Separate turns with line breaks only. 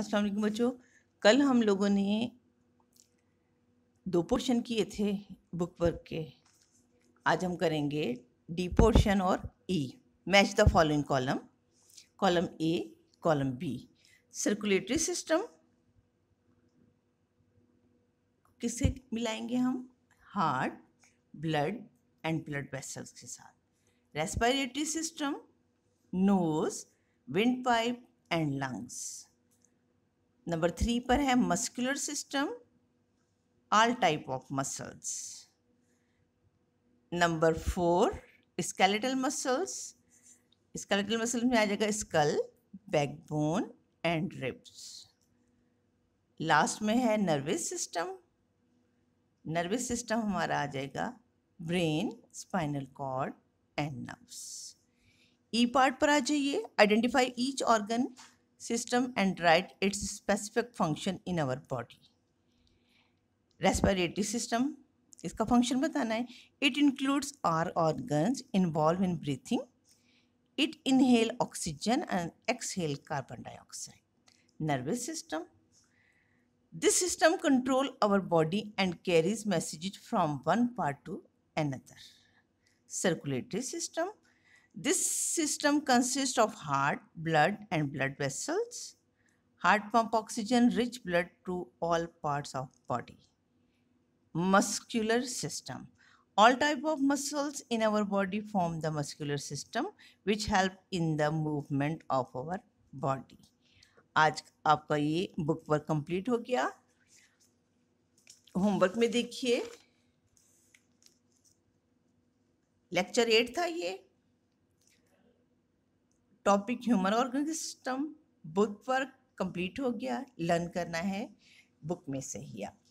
अस्सलाम वालेकुम बच्चों कल हम लोगों ने दो पोर्शन किए थे बुक वर्क के आज हम करेंगे डी पोर्शन और E match the following column column A column B circulatory system किससे मिलाएंगे हम heart blood and blood vessels के साथ respiratory system nose windpipe and lungs number three पर है muscular system all type of muscles number four skeletal muscles skeletal muscles में आ जाएगा skull backbone and ribs last में है nervous system nervous system हमारा आ जाएगा brain spinal cord and nerves E part पर आ जाइए identify each organ system and write its specific function in our body. Respiratory system, इसका function बताना है It includes our organs involved in breathing. It inhale oxygen and exhale carbon dioxide. Nervous system. This system control our body and carries messages from one part to another. Circulatory system This system consists of heart, blood and blood vessels. Heart pump oxygen rich blood to all parts of body. Muscular system. All type of muscles in our body form the muscular system which help in the movement of our body. आज आपका ये book work complete हो गया homework में देखिए lecture eight था ये topic human organ system book work complete हो गया लर्न करना है बुक में से ही आप